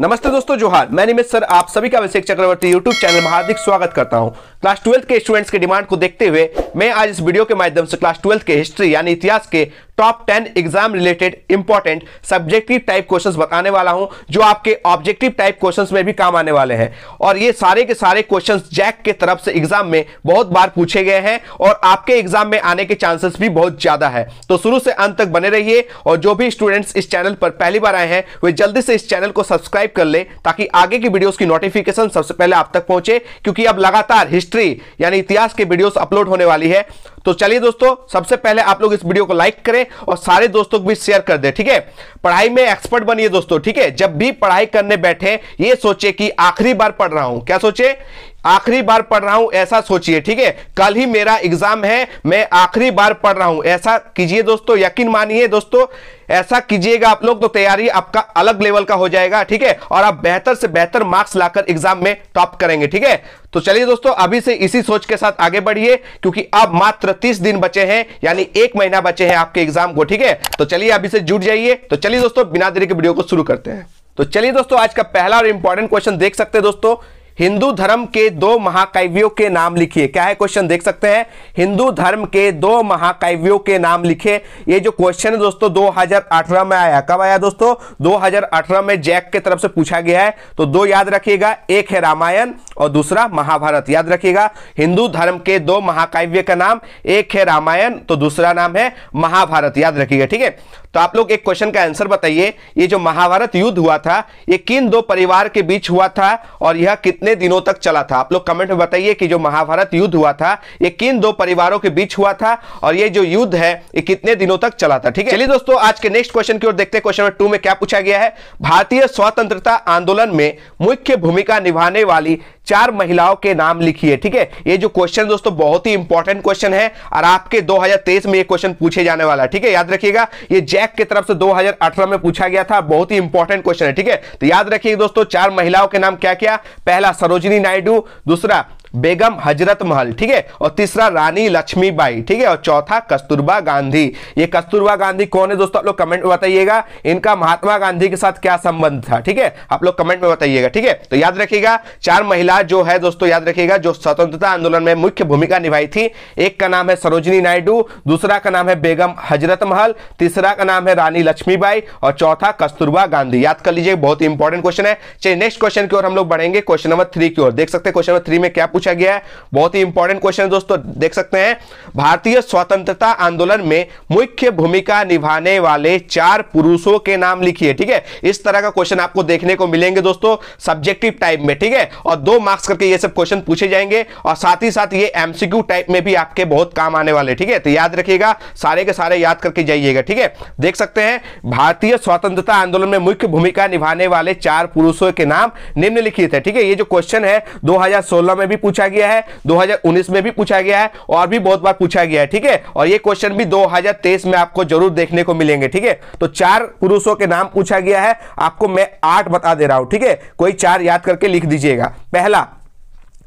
नमस्ते दोस्तों जोहार मैं निमित सर आप सभी का अभिषेक चक्रवर्ती यूट्यूब चैनल में हार्दिक स्वागत करता हूं क्लास ट्वेल्थ के स्टूडेंट्स के डिमांड को देखते हुए मैं आज इस वीडियो के माध्यम से क्लास ट्वेल्थ के हिस्ट्री यानी इतिहास के top ten exam related important subjective type questions बताने वाला हूं जो आपके ऑब्जेक्टिव टाइप क्वेश्चंस में भी काम आने वाले हैं और ये सारे के सारे क्वेश्चंस जैक के तरफ से एग्जाम में बहुत बार पूछे गए हैं और आपके एग्जाम में आने के चांसेस भी बहुत ज्यादा है तो शुरू से अंत तक बने रहिए और जो भी स्टूडेंट्स इस चैनल पर पहली बार आए हैं वे जल्दी से इस चैनल को सब्सक्राइब कर ले ताकि आगे की वीडियोज की नोटिफिकेशन सबसे पहले आप तक पहुंचे क्योंकि अब लगातार हिस्ट्री यानी इतिहास के वीडियोज अपलोड होने वाली है तो चलिए दोस्तों सबसे पहले आप लोग इस वीडियो को लाइक करें और सारे दोस्तों को भी शेयर कर दे ठीक है पढ़ाई में एक्सपर्ट बनिए दोस्तों ठीक है जब भी पढ़ाई करने बैठे ये सोचे कि आखिरी बार पढ़ रहा हूं क्या सोचे आखिरी बार पढ़ रहा हूं ऐसा सोचिए ठीक है कल ही मेरा एग्जाम है मैं आखिरी बार पढ़ रहा हूं ऐसा कीजिए दोस्तों यकीन मानिए दोस्तों ऐसा कीजिएगा आप लोग तो तैयारी आपका अलग लेवल का हो जाएगा ठीक है और आप बेहतर से बेहतर मार्क्स लाकर एग्जाम में टॉप करेंगे ठीक है तो चलिए दोस्तों अभी से इसी सोच के साथ आगे बढ़िए क्योंकि अब मात्र तीस दिन बचे हैं यानी एक महीना बचे हैं आपके एग्जाम को ठीक है तो चलिए अभी से जुट जाइए तो चलिए दोस्तों बिना देरी के वीडियो को शुरू करते हैं तो चलिए दोस्तों आज का पहला और इंपॉर्टेंट क्वेश्चन देख सकते हैं दोस्तों हिंदू धर्म के दो महाकाव्यों के नाम लिखिए क्या है क्वेश्चन देख सकते हैं हिंदू धर्म के दो महाकाव्यों के नाम लिखे ये जो क्वेश्चन है दोस्तों 2018 में आया कब आया दोस्तों 2018 में जैक के तरफ से पूछा गया है तो दो याद रखिएगा एक है रामायण और दूसरा महाभारत याद रखिएगा हिंदू धर्म के दो महाकाव्य का नाम एक है रामायण तो दूसरा नाम है महाभारत याद रखिएगा ठीक है तो आप लोग एक क्वेश्चन का आंसर बताइए ये जो महाभारत युद्ध हुआ था ये किन दो परिवार के बीच हुआ था और यह कितने दिनों तक चला था आप लोग कमेंट में बताइए कि जो महाभारत युद्ध हुआ था ये किन दो परिवारों के बीच हुआ था और ये जो युद्ध है ये कितने दिनों तक चला था ठीक है चलिए दोस्तों आज के नेक्स्ट क्वेश्चन की ओर देखते हैं क्वेश्चन नंबर टू में क्या पूछा गया है भारतीय स्वतंत्रता आंदोलन में मुख्य भूमिका निभाने वाली चार महिलाओं के नाम लिखिए ठीक है ये जो क्वेश्चन दोस्तों बहुत ही इंपॉर्टेंट क्वेश्चन है और आपके 2023 में ये क्वेश्चन पूछे जाने वाला है ठीक है याद रखिएगा ये जैक की तरफ से 2018 में पूछा गया था बहुत ही इंपॉर्टेंट क्वेश्चन है ठीक है तो याद रखिए दोस्तों चार महिलाओं के नाम क्या क्या पहला सरोजिनी नायडू दूसरा बेगम हजरत महल ठीक है और तीसरा रानी लक्ष्मीबाई ठीक है और चौथा कस्तूरबा गांधी ये कस्तूरबा गांधी कौन है दोस्तों आप लोग कमेंट में बताइएगा इनका महात्मा गांधी के साथ क्या संबंध था ठीक है आप लोग कमेंट में बताइएगा ठीक है तो याद रखिएगा चार महिला जो है दोस्तों याद रखिएगा जो स्वतंत्रता आंदोलन में मुख्य भूमिका निभाई थी एक का नाम है सरोजनी नायडू दूसरा का नाम है बेगम हजरत महल तीसरा का नाम है रानी लक्ष्मीबाई और चौथा कस्तूरबा गांधी याद कर लीजिए बहुत इंपॉर्टेंट क्वेश्चन है चलिए नेक्स्ट क्वेश्चन की ओर हम लोग बढ़ेंगे क्वेश्चन नंबर थ्री की ओर देख सकते हैं क्वेश्चन नंबर थ्री में क्या पूछ पूछा गया है बहुत ही इंपॉर्टेंट क्वेश्चन दोस्तों देख सकते हैं भारतीय स्वतंत्रता आंदोलन में मुख्य भूमिका निभाने वाले चार पुरुषों के नाम लिखिए ठीक है इस तरह का क्वेश्चन आपको देखने को मिलेंगे दोस्तों सब्जेक्टिव टाइप में ठीक है और दो मार्क्स करके ये सब क्वेश्चन पूछे जाएंगे और साथ ही साथ ये एमसीक्यू टाइप में भी आपके बहुत काम आने वाले ठीक है तो याद रखिएगा सारे के सारे याद करके जाइएगा ठीक है देख सकते हैं भारतीय स्वतंत्रता आंदोलन में मुख्य भूमिका निभाने वाले चार पुरुषों के नाम निम्नलिखित है ठीक है ये जो क्वेश्चन है दो में भी पूछ पूछा गया है 2019 में भी पूछा गया है और भी बहुत बार पूछा गया है ठीक है और ये क्वेश्चन भी 2023 में आपको जरूर देखने को मिलेंगे ठीक है तो चार पुरुषों के नाम पूछा गया है आपको मैं आठ बता दे रहा हूं ठीक है कोई चार याद करके लिख दीजिएगा पहला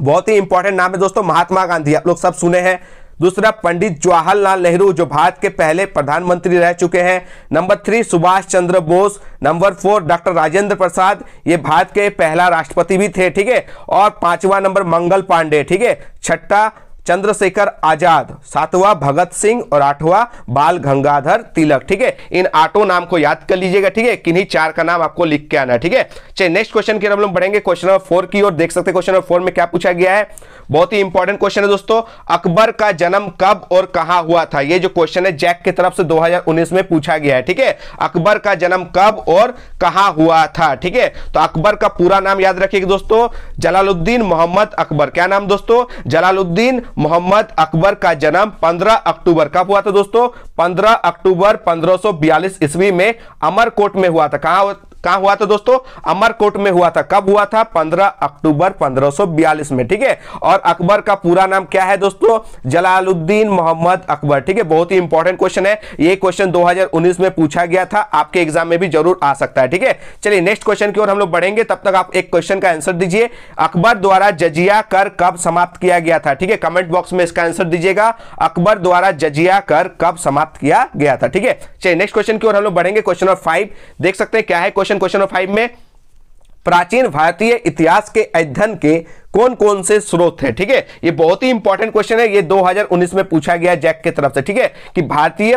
बहुत ही इंपॉर्टेंट नाम है दोस्तों महात्मा गांधी आप लोग सब सुने हैं दूसरा पंडित जवाहरलाल नेहरू जो भारत के पहले प्रधानमंत्री रह चुके हैं number three Subhash Chandra Bose number four doctor Rajendra Prasad ये भारत के पहला राष्ट्रपति भी थे ठीक है और पांचवा नंबर मंगल पांडे ठीक है छठा चंद्रशेखर आजाद सातवां भगत सिंह और आठवां बाल गंगाधर तिलक ठीक है इन आठों नाम को याद कर लीजिएगा ठीक है किन्हीं चार का नाम आपको लिख के आना ठीक है चलिए नेक्स्ट क्वेश्चन की हम लोग बढ़ेंगे क्वेश्चन नंबर फोर की ओर देख सकते हैं क्वेश्चन नंबर फोर में क्या पूछा गया है बहुत ही इंपॉर्टेंट क्वेश्चन है दोस्तों अकबर का जन्म कब और कहां हुआ था ये जो क्वेश्चन है जैक की तरफ से 2019 में पूछा गया है ठीक है अकबर का जन्म कब और कहां हुआ था ठीक है तो अकबर का पूरा नाम याद रखिएगा दोस्तों जलालुद्दीन मोहम्मद अकबर क्या नाम दोस्तों जलालुद्दीन मोहम्मद अकबर का जन्म 15 अक्टूबर कब हुआ था दोस्तों 15 अक्टूबर 1542 ईस्वी में अमरकोट में हुआ था कहा कहा हुआ था दोस्तों अमरकोट में हुआ था कब हुआ था 15 अक्टूबर 1542 में ठीक है और अकबर का पूरा नाम क्या है दोस्तों जलालुद्दीन मोहम्मद अकबर ठीक है बहुत ही इंपॉर्टेंट क्वेश्चन है ये क्वेश्चन 2019 में पूछा गया था आपके एग्जाम में भी जरूर आ सकता है ठीक है चलिए नेक्स्ट क्वेश्चन की ओर हम लोग बढ़ेंगे तब तक आप एक क्वेश्चन का आंसर दीजिए अकबर द्वारा जजिया कर कब समाप्त किया गया था ठीक है कमेंट बॉक्स में इसका आंसर दीजिएगा अकबर द्वारा जजिया कर कब समाप्त किया गया था ठीक है चलिए नेक्स्ट क्वेश्चन की ओर हम लोग बढ़ेंगे क्वेश्चन नंबर फाइव देख सकते हैं क्या है question question question number five में प्राचीन भारतीय इतिहास के अध्ययन के कौन कौन से स्रोत हैं ठीक है ये बहुत ही इंपॉर्टेंट क्वेश्चन है ये 2019 में पूछा गया जैक की तरफ से ठीक है कि भारतीय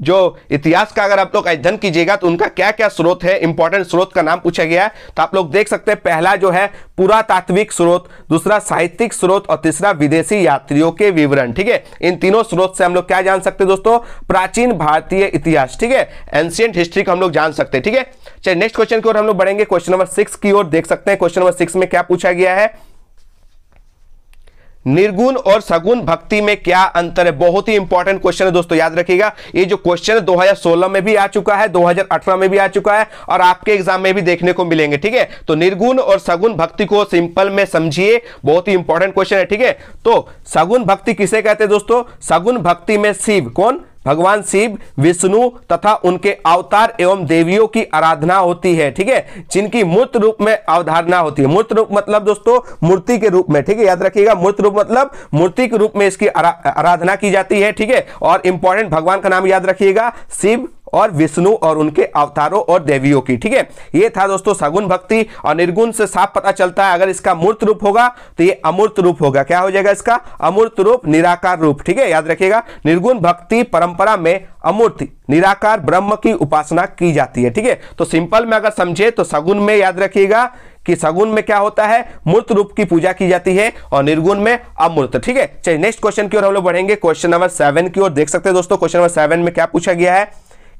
जो इतिहास का अगर आप लोग अध्ययन कीजिएगा तो उनका क्या क्या स्रोत है इंपॉर्टेंट स्रोत का नाम पूछा गया है तो आप लोग देख सकते हैं पहला जो है पुरातात्विक स्रोत दूसरा साहित्यिक स्रोत और तीसरा विदेशी यात्रियों के विवरण ठीक है इन तीनों स्रोत से हम लोग क्या जान सकते हैं दोस्तों प्राचीन भारतीय इतिहास ठीक है एंशियंट हिस्ट्री को हम लोग जान सकते हैं ठीक है चलिए नेक्स्ट क्वेश्चन की ओर हम लोग बढ़ेंगे क्वेश्चन नंबर सिक्स की ओर देख सकते हैं क्वेश्चन नंबर सिक्स में क्या पूछा गया है निर्गुण और सगुण भक्ति में क्या अंतर है बहुत ही इंपॉर्टेंट क्वेश्चन है दोस्तों याद रखिएगा ये जो क्वेश्चन है 2016 में भी आ चुका है 2018 में भी आ चुका है और आपके एग्जाम में भी देखने को मिलेंगे ठीक है तो निर्गुण और सगुण भक्ति को सिंपल में समझिए बहुत ही इंपॉर्टेंट क्वेश्चन है ठीक है तो सगुन भक्ति किसे कहते हैं दोस्तों सगुन भक्ति में शिव कौन भगवान शिव विष्णु तथा उनके अवतार एवं देवियों की आराधना होती है ठीक है जिनकी मूर्त रूप में अवधारणा होती है मूर्त रूप मतलब दोस्तों मूर्ति के रूप में ठीक है याद रखिएगा मूर्त रूप मतलब मूर्ति के रूप में इसकी आराधना की जाती है ठीक है और इंपॉर्टेंट भगवान का नाम याद रखिएगा शिव और विष्णु और उनके अवतारों और देवियों की ठीक है ये था दोस्तों सगुन भक्ति और निर्गुण से साफ पता चलता है अगर इसका मूर्त रूप होगा तो ये अमूर्त रूप होगा क्या हो जाएगा इसका अमूर्त रूप निराकार रूप ठीक है याद रखिएगा निर्गुण भक्ति परंपरा में अमूर्त निराकार ब्रह्म की उपासना की जाती है ठीक है तो सिंपल में अगर समझे तो सगुन में याद रखिएगा कि सगुन में क्या होता है मूर्त रूप की पूजा की जाती है और निर्गुण में अमूर्त ठीक है चलिए नेक्स्ट क्वेश्चन की ओर हम लोग बढ़ेंगे क्वेश्चन नंबर सेवन की ओर देख सकते हैं दोस्तों क्वेश्चन नंबर सेवन में क्या पूछा गया है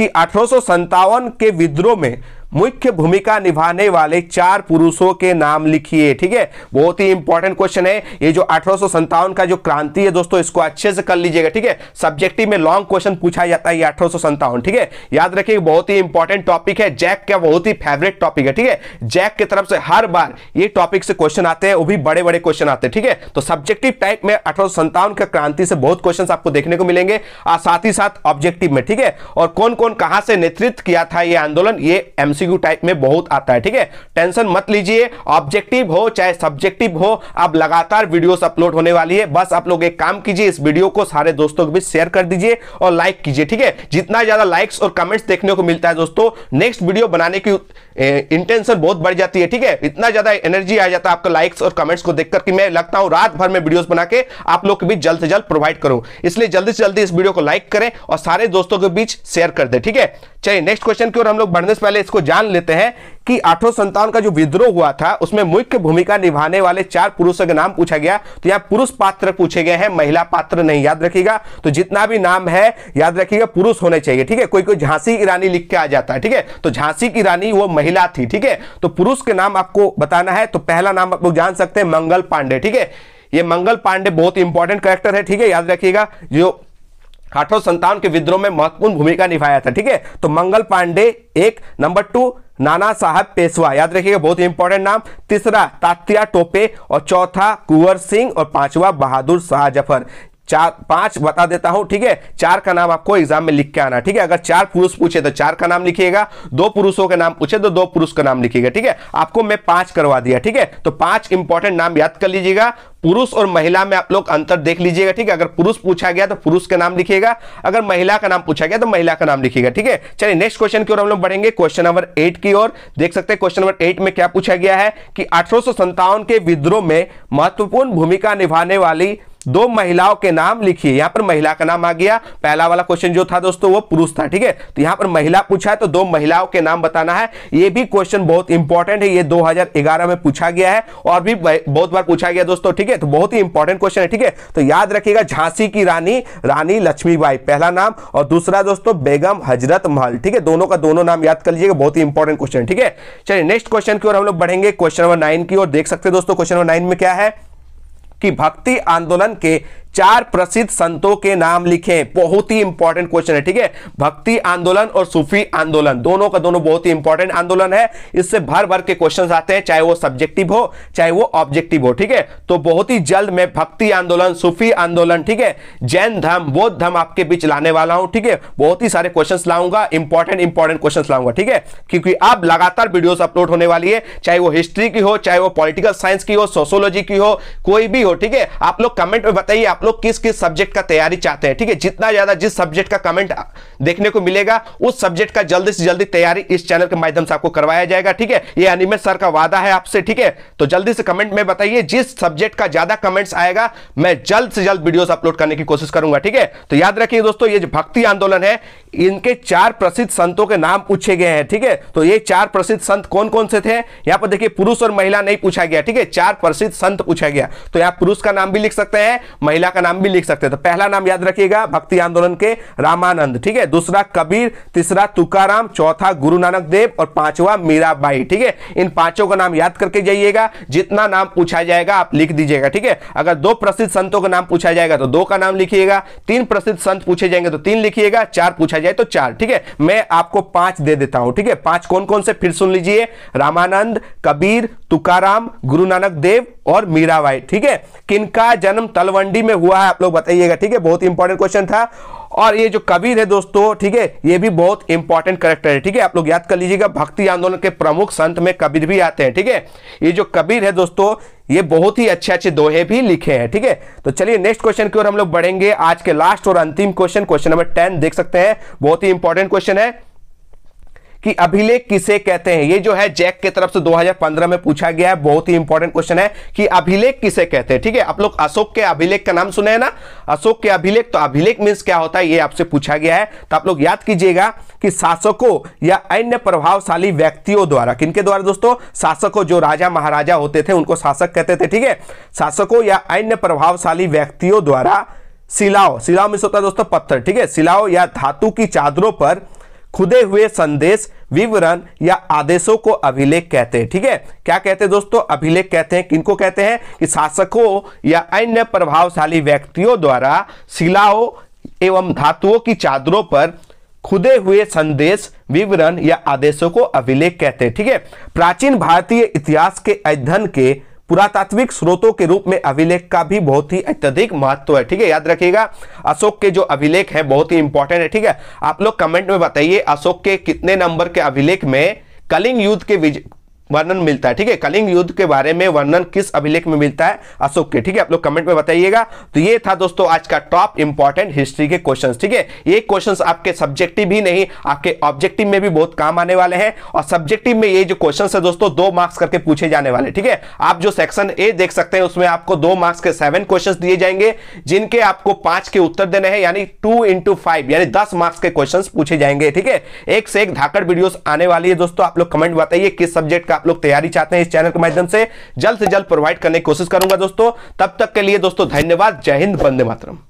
कि अठारह के विद्रोह में मुख्य भूमिका निभाने वाले चार पुरुषों के नाम लिखिए ठीक है बहुत ही इंपॉर्टेंट क्वेश्चन है ये जो अठारह का जो क्रांति है दोस्तों इसको अच्छे से कर लीजिएगा ठीक है सब्जेक्टिव में लॉन्ग क्वेश्चन पूछा जाता है अठारह ठीक है याद रखिए बहुत ही इंपॉर्टेंट टॉपिक है जैक का बहुत ही फेवरेट टॉपिक है ठीक है जैक की तरफ से हर बार ये टॉपिक से क्वेश्चन आते हैं वो भी बड़े बड़े क्वेश्चन आते हैं ठीक है तो सब्जेक्टिव टाइप में अठारह का क्रांति से बहुत क्वेश्चन आपको देखने को मिलेंगे साथ ही साथ ऑब्जेक्टिव में ठीक है और कौन कौन कहां से नेतृत्व किया था ये आंदोलन ये एम एमसीक्यू टाइप में बहुत आता है ठीक है टेंशन मत लीजिए ऑब्जेक्टिव हो चाहे सब्जेक्टिव हो अब लगातार वीडियोस अपलोड होने वाली है बस आप लोग एक काम कीजिए इस वीडियो को सारे दोस्तों के बीच शेयर कर दीजिए और लाइक कीजिए ठीक है जितना ज्यादा लाइक्स और कमेंट्स देखने को मिलता है दोस्तों नेक्स्ट वीडियो बनाने की इंटेंशन बहुत बढ़ जाती है ठीक है इतना ज्यादा एनर्जी आ जाता है आपका लाइक्स और कमेंट्स को देखकर कि मैं लगता हूं रात भर में वीडियोस बना के आप लोग के बीच जल्द से जल्द प्रोवाइड करूं इसलिए जल्दी से जल्दी इस वीडियो को लाइक करें और सारे दोस्तों के बीच शेयर कर दे ठीक है चलिए नेक्स्ट क्वेश्चन की ओर हम लोग बढ़ने से पहले इसको जान लेते हैं कि आठों संतान का जो विद्रोह हुआ था उसमें मुख्य भूमिका निभाने वाले चार पुरुषों के नाम पूछा गया तो यहां पुरुष पात्र पूछे गए हैं महिला पात्र नहीं याद रखिएगा तो जितना भी नाम है याद रखिएगा पुरुष होने चाहिए ठीक है कोई कोई झांसी की रानी लिख के आ जाता है ठीक है तो झांसी की रानी वो महिला थी ठीक है तो पुरुष के नाम आपको बताना है तो पहला नाम आप लोग जान सकते हैं मंगल पांडे ठीक है ये मंगल पांडे बहुत इंपॉर्टेंट करेक्टर है ठीक है याद रखिएगा जो आठों संतान के विद्रोह में महत्वपूर्ण भूमिका निभाया था ठीक है तो मंगल पांडे एक नंबर टू नाना साहब पेशवा याद रखिएगा बहुत इंपॉर्टेंट नाम तीसरा तात्या टोपे और चौथा कुंवर सिंह और पांचवा बहादुर शाह जफर चार पांच बता देता हूं ठीक है चार का नाम आपको एग्जाम में लिख के आना ठीक है अगर चार पुरुष पूछे तो चार का नाम लिखिएगा दो पुरुषों के नाम पूछे तो दो पुरुष का नाम लिखिएगा ठीक है आपको मैं पांच करवा दिया ठीक है तो पांच इंपॉर्टेंट नाम याद कर लीजिएगा पुरुष और महिला में आप लोग अंतर देख लीजिएगा ठीक है अगर पुरुष पूछा गया तो पुरुष का नाम लिखिएगा अगर महिला का नाम पूछा गया तो महिला का नाम लिखिएगा ठीक है चलिए नेक्स्ट क्वेश्चन की ओर हम लोग बढ़ेंगे क्वेश्चन नंबर एट की ओर देख सकते हैं क्वेश्चन नंबर एट में क्या पूछा गया है कि अठारह के विद्रोह में महत्वपूर्ण भूमिका निभाने वाली दो महिलाओं के नाम लिखिए यहां पर महिला का नाम आ गया पहला वाला क्वेश्चन जो था दोस्तों वो पुरुष था ठीक है तो यहां पर महिला पूछा है तो दो महिलाओं के नाम बताना है ये भी क्वेश्चन बहुत इंपॉर्टेंट है ये 2011 में पूछा गया है और भी बहुत बार पूछा गया दोस्तों ठीक है तो बहुत ही इंपॉर्टेंट क्वेश्चन है ठीक है तो याद रखिएगा झांसी की रानी रानी लक्ष्मीबाई पहला नाम और दूसरा दोस्तों बेगम हजरत महल ठीक है दोनों का दोनों नाम याद कर लीजिएगा बहुत ही इंपॉर्टेंट क्वेश्चन ठीक है चलिए नेक्स्ट क्वेश्चन की ओर हम लोग बढ़ेंगे क्वेश्चन नंबर नाइन की ओर देख सकते दोस्तों क्वेश्चन नंबर नाइन में क्या है कि भक्ति आंदोलन के चार प्रसिद्ध संतों के नाम लिखे बहुत ही इंपॉर्टेंट क्वेश्चन है ठीक है भक्ति आंदोलन और सूफी आंदोलन दोनों का दोनों बहुत ही इंपॉर्टेंट आंदोलन है इससे भर भर के क्वेश्चन आते हैं चाहे वो सब्जेक्टिव हो चाहे वो ऑब्जेक्टिव हो ठीक है तो बहुत ही जल्द मैं भक्ति आंदोलन सूफी आंदोलन ठीक है जैन धर्म बौद्ध धर्म आपके बीच लाने वाला हूं ठीक है बहुत ही सारे क्वेश्चन लाऊंगा इंपॉर्टेंट इंपॉर्टेंट क्वेश्चन लाऊंगा ठीक है क्योंकि अब लगातार वीडियो अपलोड होने वाली है चाहे वो हिस्ट्री की हो चाहे वो पॉलिटिकल साइंस की हो सोशोलॉजी की हो कोई भी हो ठीक है आप लोग कमेंट में बताइए आप आप लोग किस किस सब्जेक्ट का तैयारी चाहते हैं ठीक है जितना ज्यादा जिस सब्जेक्ट का कमेंट देखने को मिलेगा उस सब्जेक्ट का जल्दी से जल्दी तैयारी इस चैनल के माध्यम से आपको करवाया जाएगा ठीक है ये अनिमेश सर का वादा है आपसे ठीक है तो जल्दी से कमेंट में बताइए जिस सब्जेक्ट का ज्यादा कमेंट्स आएगा मैं जल्द से जल्द वीडियोस अपलोड करने की कोशिश करूंगा ठीक है तो याद रखिए दोस्तों ये जो भक्ति आंदोलन है इनके चार प्रसिद्ध संतों के नाम पूछे गए हैं ठीक है थीके? तो ये चार प्रसिद्ध संत कौन कौन से थे यहां पर देखिए पुरुष और महिला नहीं पूछा गया ठीक है चार प्रसिद्ध संत पूछा गया तो यहां पुरुष का नाम भी लिख सकते हैं महिला भैया का नाम भी लिख सकते हैं तो पहला नाम याद रखिएगा भक्ति आंदोलन के रामानंद ठीक है दूसरा कबीर तीसरा तुकाराम चौथा गुरु नानक देव और पांचवा मीराबाई ठीक है इन पांचों का नाम याद करके जाइएगा जितना नाम पूछा जाएगा आप लिख दीजिएगा ठीक है अगर दो प्रसिद्ध संतों का नाम पूछा जाएगा तो दो का नाम लिखिएगा तीन प्रसिद्ध संत पूछे जाएंगे तो तीन लिखिएगा चार पूछा जाए तो चार ठीक है मैं आपको पांच दे देता हूं ठीक है पांच कौन कौन से फिर सुन लीजिए रामानंद कबीर तुकाराम गुरु नानक देव और मीराबाई ठीक है किनका जन्म तलवंडी में हुआ है आप लोग बताइएगा ठीक है बहुत इंपॉर्टेंट क्वेश्चन था और ये जो कबीर है दोस्तों ठीक है ये भी बहुत इंपॉर्टेंट करेक्टर है ठीक है आप लोग याद कर लीजिएगा भक्ति आंदोलन के प्रमुख संत में कबीर भी आते हैं ठीक है ये जो कबीर है दोस्तों ये बहुत ही अच्छे अच्छे दोहे भी लिखे हैं ठीक है थीके? तो चलिए नेक्स्ट क्वेश्चन की ओर हम लोग बढ़ेंगे आज के लास्ट और अंतिम क्वेश्चन क्वेश्चन नंबर टेन देख सकते हैं बहुत ही इंपॉर्टेंट क्वेश्चन है कि अभिलेख किसे कहते हैं ये जो है जैक की तरफ से 2015 में पूछा गया है बहुत ही इंपॉर्टेंट क्वेश्चन है कि अभिलेख किसे कहते हैं ठीक है आप लोग अशोक के अभिलेख का नाम सुने हैं ना अशोक के अभिलेख तो अभिलेख मीन्स क्या होता है ये आपसे पूछा गया है तो आप लोग याद कीजिएगा कि शासकों या अन्य प्रभावशाली व्यक्तियों द्वारा किनके द्वारा दोस्तों शासकों जो राजा महाराजा होते थे उनको शासक कहते थे ठीक है शासकों या अन्य प्रभावशाली व्यक्तियों द्वारा सिलाओ सिलाओ मीन्स होता है दोस्तों पत्थर ठीक है सिलाओ या धातु की चादरों पर खुदे हुए संदेश विवरण या आदेशों को अभिलेख कहते हैं ठीक है क्या कहते हैं दोस्तों अभिलेख कहते हैं किनको कहते हैं कि शासकों या अन्य प्रभावशाली व्यक्तियों द्वारा शिलाओं एवं धातुओं की चादरों पर खुदे हुए संदेश विवरण या आदेशों को अभिलेख कहते हैं ठीक है प्राचीन भारतीय इतिहास के अध्ययन के पुरातात्विक स्रोतों के रूप में अभिलेख का भी बहुत ही अत्यधिक महत्व है ठीक है याद रखिएगा अशोक के जो अभिलेख है बहुत ही इंपॉर्टेंट है ठीक है आप लोग कमेंट में बताइए अशोक के कितने नंबर के अभिलेख में कलिंग युद्ध के वर्णन मिलता है ठीक है कलिंग युद्ध के बारे में वर्णन किस अभिलेख में मिलता है अशोक के ठीक है आप लोग कमेंट में बताइएगा तो ये था दोस्तों आज का टॉप इंपॉर्टेंट हिस्ट्री के क्वेश्चन ठीक है ये क्वेश्चंस आपके सब्जेक्टिव ही नहीं आपके ऑब्जेक्टिव में भी बहुत काम आने वाले हैं और सब्जेक्टिव में ये जो क्वेश्चन है दोस्तों दो मार्क्स करके पूछे जाने वाले ठीक है आप जो सेक्शन ए देख सकते हैं उसमें आपको दो मार्क्स के सेवन क्वेश्चन दिए जाएंगे जिनके आपको पांच के उत्तर देने हैं यानी टू इंटू फाइव यानी दस मार्क्स के क्वेश्चन पूछे जाएंगे ठीक है एक से एक धाकड़ वीडियो आने वाली है दोस्तों आप लोग कमेंट बताइए किस सब्जेक्ट का आप लोग तैयारी चाहते हैं इस चैनल के माध्यम से जल्द से जल्द प्रोवाइड करने की कोशिश करूंगा दोस्तों तब तक के लिए दोस्तों धन्यवाद जय हिंद बंदे मातरम